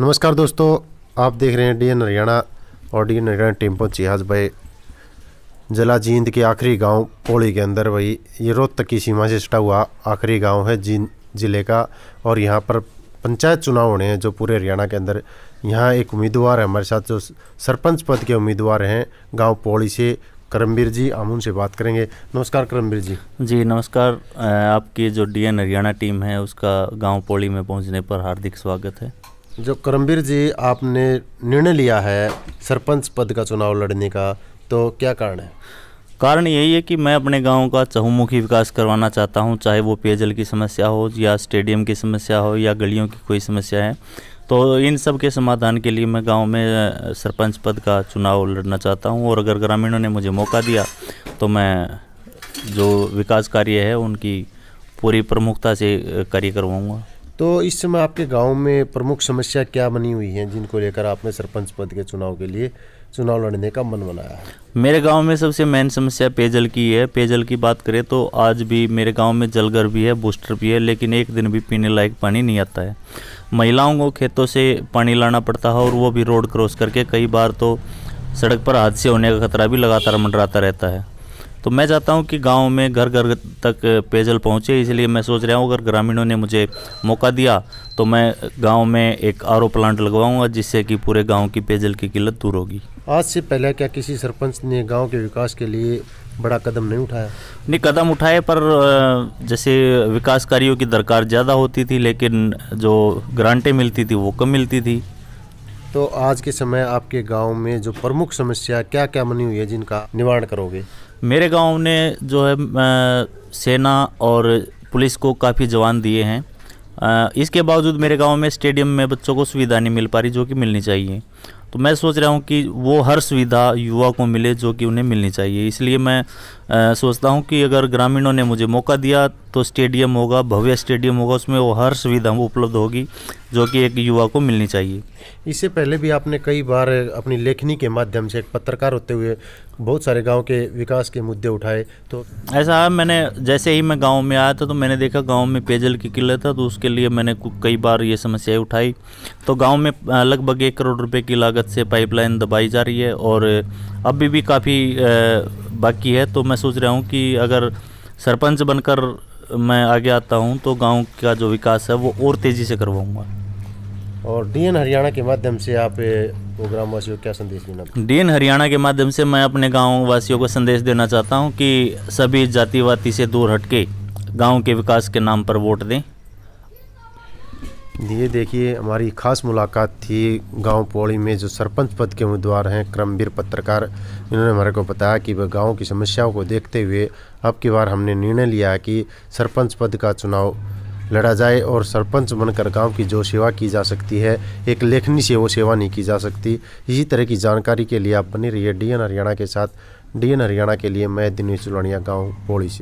नमस्कार दोस्तों आप देख रहे हैं डी एन हरियाणा और डी एन हरियाणा टीम पहुंची आज भाई जला जींद के आखिरी गांव पोली के अंदर वही ये रोहतक की सीमा से सटा हुआ आखिरी गांव है जींद जिले का और यहाँ पर पंचायत चुनाव होने हैं जो पूरे हरियाणा के अंदर यहाँ एक उम्मीदवार है हमारे साथ जो सरपंच पद के उम्मीदवार हैं गाँव पौड़ी से करमवीर जी हम उनसे बात करेंगे नमस्कार करमवीर जी जी नमस्कार आपकी जो डी हरियाणा टीम है उसका गाँव पौड़ी में पहुँचने पर हार्दिक स्वागत है जो करमवीर जी आपने निर्णय लिया है सरपंच पद का चुनाव लड़ने का तो क्या कारण है कारण यही है कि मैं अपने गांव का चहुमुखी विकास करवाना चाहता हूं चाहे वो पेयजल की समस्या हो या स्टेडियम की समस्या हो या गलियों की कोई समस्या है तो इन सब के समाधान के लिए मैं गांव में सरपंच पद का चुनाव लड़ना चाहता हूं और अगर ग्रामीणों ने मुझे मौका दिया तो मैं जो विकास कार्य है उनकी पूरी प्रमुखता से कार्य करवाऊँगा तो इस समय आपके गांव में प्रमुख समस्या क्या बनी हुई है जिनको लेकर आपने सरपंच पद के चुनाव के लिए चुनाव लड़ने का मन बनाया है मेरे गांव में सबसे मेन समस्या पेयजल की है पेयजल की बात करें तो आज भी मेरे गांव में जलगर भी है बूस्टर भी है लेकिन एक दिन भी पीने लायक पानी नहीं आता है महिलाओं को खेतों से पानी लाना पड़ता है और वो भी रोड क्रॉस करके कई बार तो सड़क पर हादसे होने का खतरा भी लगातार मंडराता रहता है तो मैं चाहता हूं कि गांव में घर घर तक पेयजल पहुंचे इसलिए मैं सोच रहा हूं अगर ग्रामीणों ने मुझे मौका दिया तो मैं गांव में एक आर प्लांट लगवाऊंगा जिससे कि पूरे गांव की पेयजल की किल्लत दूर होगी आज से पहले क्या किसी सरपंच ने गांव के विकास के लिए बड़ा कदम नहीं उठाया नहीं कदम उठाए पर जैसे विकास कार्यों की दरकार ज़्यादा होती थी लेकिन जो ग्रांटें मिलती थी वो कम मिलती थी तो आज के समय आपके गांव में जो प्रमुख समस्या क्या क्या बनी हुई है जिनका निवारण करोगे मेरे गांव ने जो है सेना और पुलिस को काफ़ी जवान दिए हैं इसके बावजूद मेरे गांव में स्टेडियम में बच्चों को सुविधा नहीं मिल पा रही जो कि मिलनी चाहिए तो मैं सोच रहा हूं कि वो हर सुविधा युवा को मिले जो कि उन्हें मिलनी चाहिए इसलिए मैं सोचता हूं कि अगर ग्रामीणों ने मुझे मौका दिया तो स्टेडियम होगा भव्य स्टेडियम होगा उसमें वो हर सुविधा उपलब्ध होगी जो कि एक युवा को मिलनी चाहिए इससे पहले भी आपने कई बार अपनी लेखनी के माध्यम से एक पत्रकार होते हुए बहुत सारे गांव के विकास के मुद्दे उठाए तो ऐसा मैंने जैसे ही मैं गांव में आया था तो मैंने देखा गांव में पेयजल की किल्लत था तो उसके लिए मैंने कई बार ये समस्याएं उठाई तो गांव में लगभग एक करोड़ रुपए की लागत से पाइपलाइन दबाई जा रही है और अभी भी काफ़ी बाकी है तो मैं सोच रहा हूँ कि अगर सरपंच बनकर मैं आगे आता हूँ तो गांव का जो विकास है वो और तेज़ी से करवाऊँगा और डीएन हरियाणा के माध्यम से आप वो ग्रामवासियों को क्या संदेश देना एन हरियाणा के माध्यम से मैं अपने गाँव वासियों को संदेश देना चाहता हूँ कि सभी जातिवाती से दूर हटके गाँव के विकास के नाम पर वोट दें ये देखिए हमारी ख़ास मुलाकात थी गांव पौड़ी में जो सरपंच पद के उम्मीदवार हैं क्रमवीर पत्रकार इन्होंने हमारे को बताया कि वह गांव की समस्याओं को देखते हुए अब की बार हमने निर्णय लिया कि सरपंच पद का चुनाव लड़ा जाए और सरपंच बनकर गांव की जो सेवा की जा सकती है एक लेखनी से वो सेवा नहीं की जा सकती इसी तरह की जानकारी के लिए आप बने रहिए डी हरियाणा के साथ डी हरियाणा के लिए मैं दिनेश लोनिया गाँव पौड़ी से